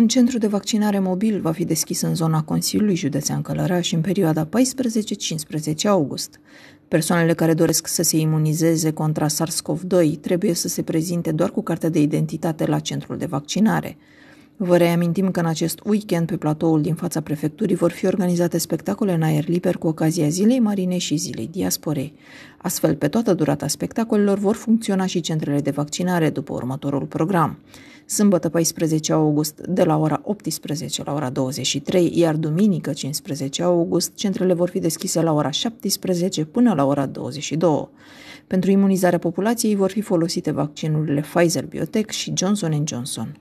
Un centru de vaccinare mobil va fi deschis în zona Consiliului Județean Călăraș în perioada 14-15 august. Persoanele care doresc să se imunizeze contra SARS-CoV-2 trebuie să se prezinte doar cu cartea de identitate la centrul de vaccinare. Vă reamintim că în acest weekend pe platoul din fața prefecturii vor fi organizate spectacole în aer liber cu ocazia Zilei Marine și Zilei Diasporei. Astfel, pe toată durata spectacolelor vor funcționa și centrele de vaccinare după următorul program sâmbătă 14 august de la ora 18 la ora 23, iar duminică 15 august centrele vor fi deschise la ora 17 până la ora 22. Pentru imunizarea populației vor fi folosite vaccinurile Pfizer-BioNTech și Johnson Johnson.